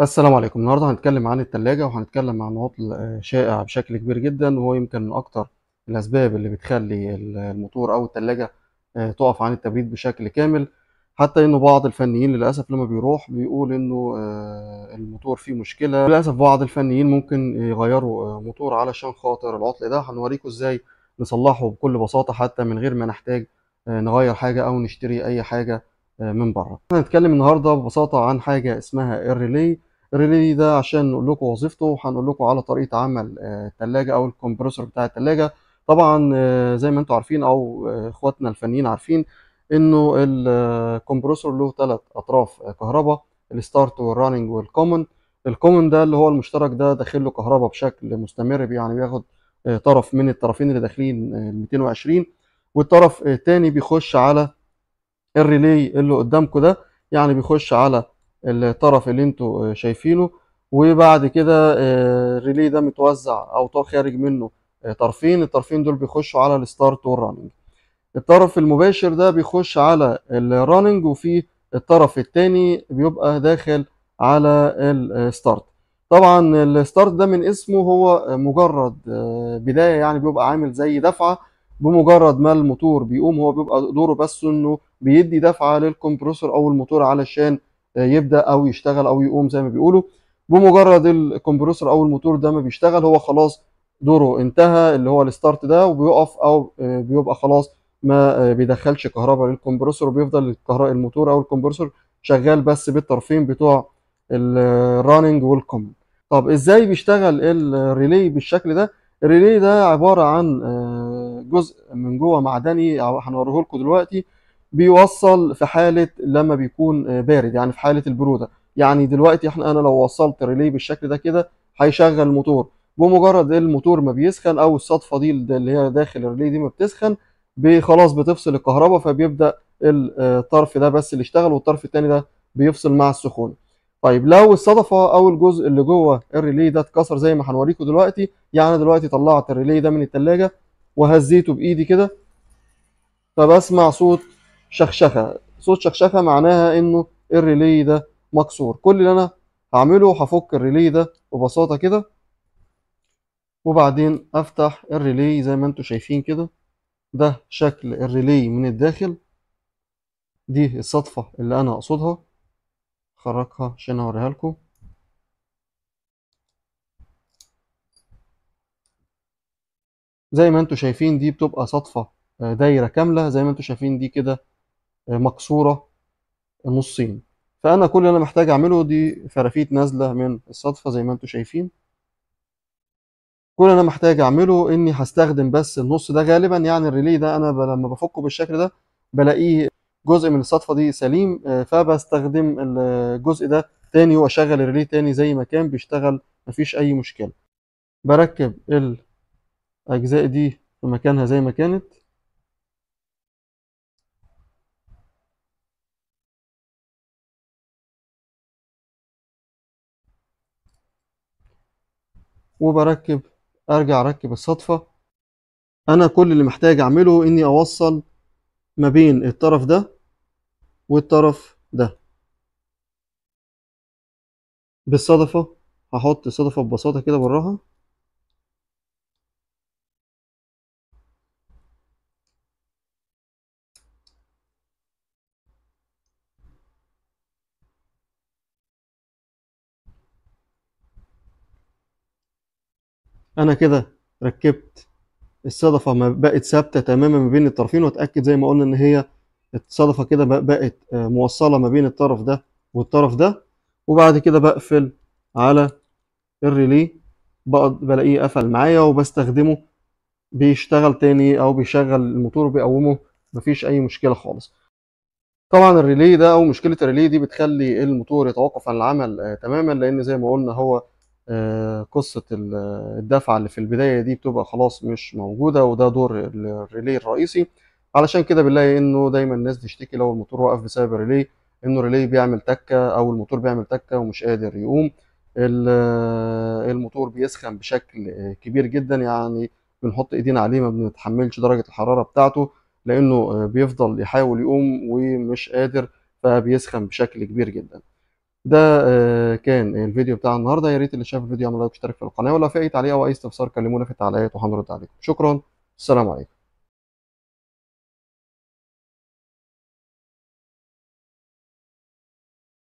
السلام عليكم النهارده هنتكلم عن التلاجة وهنتكلم عن عطل شائع بشكل كبير جدا وهو يمكن من اكتر الاسباب اللي بتخلي الموتور او التلاجة آه، تقف عن التبريد بشكل كامل حتى انه بعض الفنيين للاسف لما بيروح بيقول انه آه، الموتور فيه مشكلة للاسف بعض الفنيين ممكن يغيروا آه، موتور علشان خاطر العطل ده هنوريكم ازاي نصلحه بكل بساطة حتى من غير ما نحتاج نغير حاجة او نشتري اي حاجة من بره هنتكلم النهارده ببساطة عن حاجة اسمها الريلي الريلي ده عشان نقول لكم وظيفته هنقول لكم على طريقه عمل آه، الثلاجه او الكمبرسور بتاع الثلاجه طبعا آه، زي ما انتم عارفين او آه، اخواتنا الفنيين عارفين انه الكمبرسور له ثلاث اطراف كهرباء الستارت والراننج والكومن الكومن ده اللي هو المشترك ده داخل له كهرباء بشكل مستمر يعني بياخد طرف من الطرفين اللي داخلين ال 220 والطرف الثاني بيخش على الريلي اللي قدامكم ده يعني بيخش على الطرف اللي انتوا آه، شايفينه وبعد كده آه، الريلي ده متوزع او خارج منه آه، طرفين الطرفين دول بيخشوا على الستارت والرننج الطرف المباشر ده بيخش على الرننج وفي الطرف الثاني بيبقى داخل على الستارت طبعا الستارت ده من اسمه هو مجرد بداية يعني بيبقى عامل زي دفعة بمجرد ما الموتور بيقوم هو بيبقى دوره بس انه بيدي دفعة للكمبروسر او الموتور علشان يبدا او يشتغل او يقوم زي ما بيقولوا بمجرد الكمبروسر او الموتور ده ما بيشتغل هو خلاص دوره انتهى اللي هو الستارت ده وبيقف او آه، بيبقى خلاص ما آه، بيدخلش كهرباء للكمبروسر وبيفضل الكهرباء الموتور او الكمبروسر شغال بس بالطرفين بتوع الراننج آه، والكم طب ازاي بيشتغل الريلي بالشكل ده الريلي ده عباره عن جزء من جوه معدني هنوريه لكم دلوقتي بيوصل في حالة لما بيكون آه، بارد يعني في حالة البرودة يعني دلوقتي احنا انا لو وصلت ريلي بالشكل ده كده هيشغل الموتور بمجرد الموتور ما بيسخن او الصدفة دي اللي هي داخل الريلي دي ما بتسخن خلاص بتفصل الكهرباء فبيبدأ آه، الطرف ده بس اللي اشتغل والطرف الثاني ده بيفصل مع السخونة طيب لو الصدفة او الجزء اللي جوه الريلي ده اتكسر زي ما هنوريكم دلوقتي يعني دلوقتي طلعت الريلي ده من التلاجة وهزيته بايدي كده فبسمع صوت شخشخه صوت شخشخه معناها انه الريلي ده مكسور كل اللي انا هعمله هفك الريلي ده ببساطه كده وبعدين افتح الريلي زي ما انتم شايفين كده ده شكل الريلي من الداخل دي الصدفة اللي انا اقصدها خرجها عشان اوريها لكم زي ما انتم شايفين دي بتبقى صدفة آه، دايره كامله زي ما انتم شايفين دي كده مكسورة نصين فأنا كل اللي أنا محتاج أعمله دي فرافيت نازلة من الصدفة زي ما أنتم شايفين كل اللي أنا محتاج أعمله إني هستخدم بس النص ده غالبا يعني الريلي ده أنا لما بفكه بالشكل ده بلاقيه جزء من الصدفة دي سليم آه، فبستخدم الجزء ده تاني وأشغل الريلي تاني زي ما كان بيشتغل مفيش أي مشكلة بركب الأجزاء دي في مكانها زي ما كانت وبركب ارجع اركب الصدفه انا كل اللي محتاج اعمله اني اوصل ما بين الطرف ده والطرف ده بالصدفة هحط الصدفة ببساطة كده براها انا كده ركبت الصدفة ما بقت ثابتة تماما ما بين الطرفين واتأكد زي ما قلنا ان هي الصدفة كده بقت آه، موصلة ما بين الطرف ده والطرف ده وبعد كده بقفل على الريلي بلاقيه قفل معايا وبستخدمه بيشتغل تاني او بيشغل الموتور بيقومه مفيش اي مشكلة خالص طبعا الريلي ده او مشكلة الريلي دي بتخلي الموتور يتوقف عن العمل آه، تماما لان زي ما قلنا هو آه، قصه الدفعه اللي في البدايه دي بتبقى خلاص مش موجوده وده دور الريلي الرئيسي علشان كده بنلاقي انه دايما الناس بتشتكي لو الموتور وقف بسبب الريلي انه الريلي بيعمل تكه او الموتور بيعمل تكه ومش قادر يقوم الموتور بيسخن بشكل كبير جدا يعني بنحط ايدينا عليه ما بنتحملش درجه الحراره بتاعته لانه بيفضل يحاول يقوم ومش قادر فبيسخن بشكل كبير جدا ده آه، كان الفيديو بتاع النهارده يا ريت اللي شاف الفيديو يعمل لايك واشترك في القناه ولو في اي تعليق او اي استفسار كلمونا في التعليقات وهنرد عليكم شكرا السلام عليكم